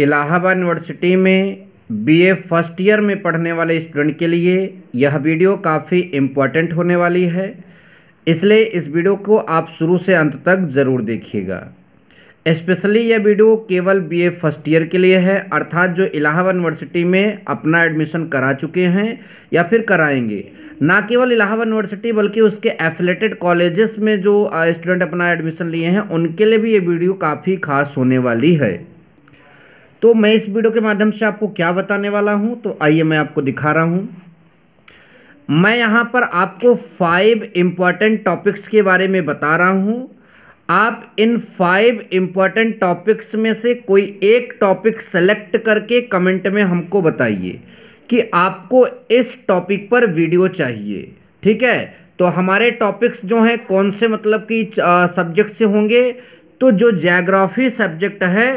Allahabad university में BA first year में पढ़ने वाले स्टूडेंट के लिए यह वीडियो काफ़ी इम्पोर्टेंट होने वाली है इसलिए इस वीडियो को आप शुरू से अंत तक ज़रूर देखिएगा स्पेशली यह वीडियो केवल बीए फर्स्ट ईयर के लिए है अर्थात जो इलाहाबाद यूनिवर्सिटी में अपना एडमिशन करा चुके हैं या फिर कराएंगे ना केवल इलाहाबाद यूनिवर्सिटी बल्कि उसके एफिलेटेड कॉलेजेस में जो स्टूडेंट अपना एडमिशन लिए हैं उनके लिए भी ये वीडियो काफ़ी खास होने वाली है तो मैं इस वीडियो के माध्यम से आपको क्या बताने वाला हूँ तो आइए मैं आपको दिखा रहा हूँ मैं यहाँ पर आपको फाइव इम्पॉर्टेंट टॉपिक्स के बारे में बता रहा हूँ आप इन फाइव इम्पॉर्टेंट टॉपिक्स में से कोई एक टॉपिक सेलेक्ट करके कमेंट में हमको बताइए कि आपको इस टॉपिक पर वीडियो चाहिए ठीक है तो हमारे टॉपिक्स जो हैं कौन से मतलब कि सब्जेक्ट से होंगे तो जो जोग्राफी सब्जेक्ट है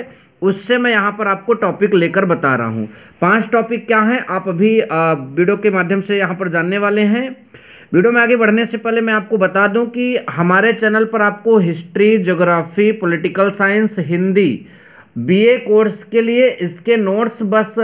उससे मैं यहाँ पर आपको टॉपिक लेकर बता रहा हूँ पांच टॉपिक क्या हैं आप अभी वीडियो के माध्यम से यहाँ पर जानने वाले हैं वीडियो में आगे बढ़ने से पहले मैं आपको बता दूँ कि हमारे चैनल पर आपको history geography political science Hindi BA course के लिए इसके नोट्स बस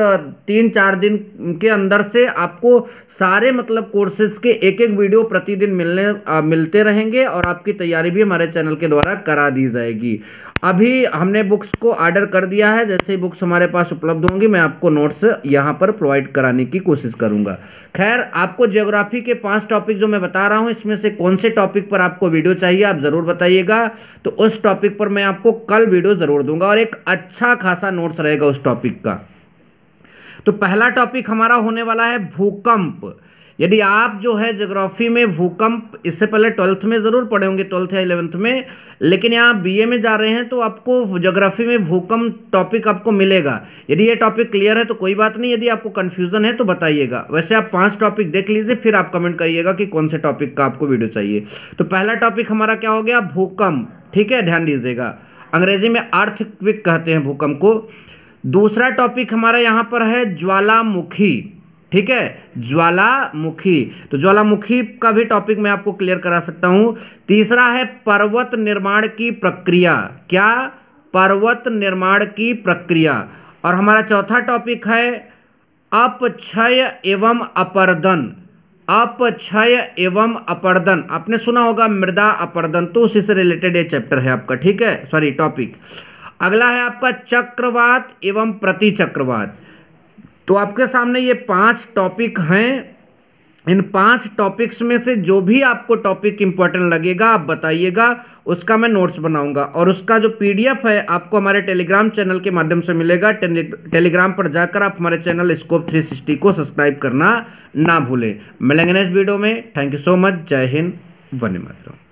तीन चार दिन के अंदर से आपको सारे मतलब कोर्सेज के एक एक वीडियो प्रतिदिन मिलने आ, मिलते रहेंगे और आपकी तैयारी भी हमारे चैनल के द्वारा करा दी जाएगी अभी हमने बुक्स को आर्डर कर दिया है जैसे ही बुक्स हमारे पास उपलब्ध होंगी मैं आपको नोट्स यहाँ पर प्रोवाइड कराने की कोशिश करूँगा खैर आपको ज्योग्राफी के पाँच टॉपिक जो मैं बता रहा हूँ इसमें से कौन से टॉपिक पर आपको वीडियो चाहिए आप ज़रूर बताइएगा तो उस टॉपिक पर मैं आपको कल वीडियो ज़रूर दूंगा और एक अच्छा खासा नोट्स रहेगा उस टॉपिक का तो पहला टॉपिक हमारा होने वाला है भूकंप यदि आप जो है जोग्राफी में भूकंप इससे पहले ट्वेल्थ में ज़रूर पढ़े होंगे ट्वेल्थ या इलेवेंथ में लेकिन यहाँ आप बीए में जा रहे हैं तो आपको जोग्राफी में भूकंप टॉपिक आपको मिलेगा यदि ये टॉपिक क्लियर है तो कोई बात नहीं यदि आपको कन्फ्यूज़न है तो बताइएगा वैसे आप पांच टॉपिक देख लीजिए फिर आप कमेंट करिएगा कि कौन से टॉपिक का आपको वीडियो चाहिए तो पहला टॉपिक हमारा क्या हो गया भूकंप ठीक है ध्यान दीजिएगा अंग्रेजी में अर्थक्विक कहते हैं भूकंप को दूसरा टॉपिक हमारा यहाँ पर है ज्वालामुखी ठीक है ज्वालामुखी तो ज्वालामुखी का भी टॉपिक मैं आपको क्लियर करा सकता हूं तीसरा है पर्वत निर्माण की प्रक्रिया क्या पर्वत निर्माण की प्रक्रिया और हमारा चौथा टॉपिक है अपक्षय एवं अपर्दन अपक्षय एवं अपर्दन आपने सुना होगा मृदा अपर्दन तो उसी से रिलेटेड ये चैप्टर है आपका ठीक है सॉरी टॉपिक अगला है आपका चक्रवात एवं प्रति चक्रवात तो आपके सामने ये पांच टॉपिक हैं इन पांच टॉपिक्स में से जो भी आपको टॉपिक इंपॉर्टेंट लगेगा आप बताइएगा उसका मैं नोट्स बनाऊंगा और उसका जो पीडीएफ है आपको हमारे टेलीग्राम चैनल के माध्यम से मिलेगा टेलीग्राम पर जाकर आप हमारे चैनल स्कोप 360 को सब्सक्राइब करना ना भूलें मिलेंगे नेक्स्ट वीडियो में थैंक यू सो मच जय हिंद वन मातरम